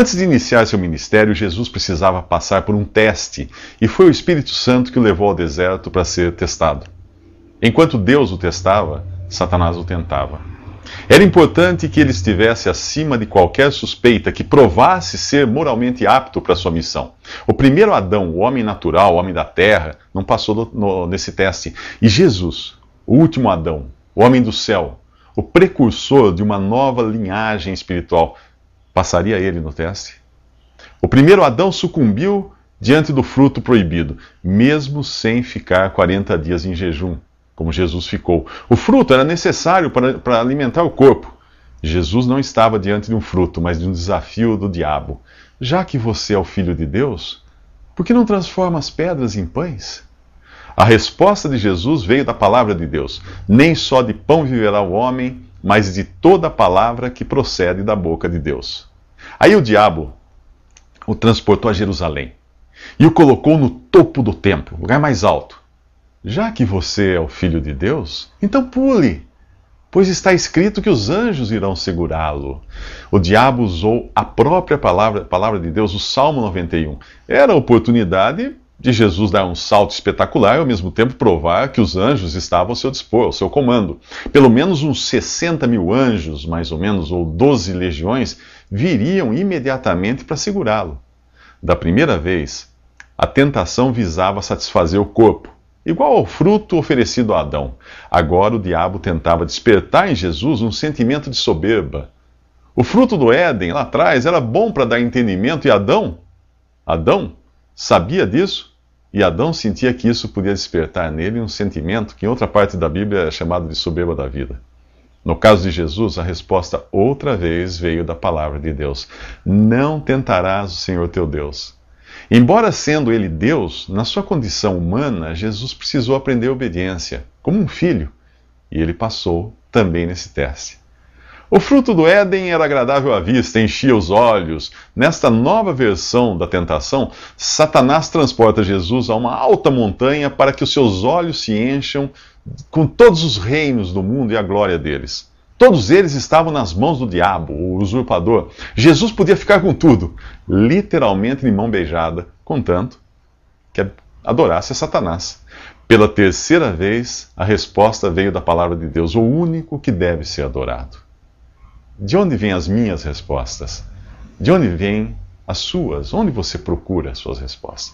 Antes de iniciar seu ministério, Jesus precisava passar por um teste, e foi o Espírito Santo que o levou ao deserto para ser testado. Enquanto Deus o testava, Satanás o tentava. Era importante que ele estivesse acima de qualquer suspeita, que provasse ser moralmente apto para sua missão. O primeiro Adão, o homem natural, o homem da terra, não passou do, no, nesse teste. E Jesus, o último Adão, o homem do céu, o precursor de uma nova linhagem espiritual, passaria ele no teste. O primeiro Adão sucumbiu diante do fruto proibido, mesmo sem ficar 40 dias em jejum, como Jesus ficou. O fruto era necessário para, para alimentar o corpo. Jesus não estava diante de um fruto, mas de um desafio do diabo. Já que você é o filho de Deus, por que não transforma as pedras em pães? A resposta de Jesus veio da palavra de Deus: Nem só de pão viverá o homem, mas de toda palavra que procede da boca de Deus. Aí o diabo o transportou a Jerusalém e o colocou no topo do templo, lugar mais alto. Já que você é o filho de Deus, então pule, pois está escrito que os anjos irão segurá-lo. O diabo usou a própria palavra, palavra de Deus, o Salmo 91. Era a oportunidade de Jesus dar um salto espetacular e ao mesmo tempo provar que os anjos estavam ao seu dispor, ao seu comando. Pelo menos uns 60 mil anjos, mais ou menos, ou 12 legiões, viriam imediatamente para segurá-lo. Da primeira vez, a tentação visava satisfazer o corpo, igual ao fruto oferecido a Adão. Agora o diabo tentava despertar em Jesus um sentimento de soberba. O fruto do Éden, lá atrás, era bom para dar entendimento e Adão, Adão, sabia disso e Adão sentia que isso podia despertar nele um sentimento que em outra parte da Bíblia é chamado de soberba da vida. No caso de Jesus, a resposta outra vez veio da palavra de Deus: Não tentarás o Senhor teu Deus. Embora sendo ele Deus, na sua condição humana, Jesus precisou aprender obediência, como um filho, e ele passou também nesse teste. O fruto do Éden era agradável à vista, enchia os olhos. Nesta nova versão da tentação, Satanás transporta Jesus a uma alta montanha para que os seus olhos se encham com todos os reinos do mundo e a glória deles. Todos eles estavam nas mãos do diabo, o usurpador. Jesus podia ficar com tudo, literalmente de mão beijada, contanto que adorasse a Satanás. Pela terceira vez, a resposta veio da palavra de Deus, o único que deve ser adorado. De onde vêm as minhas respostas? De onde vêm as suas? Onde você procura as suas respostas?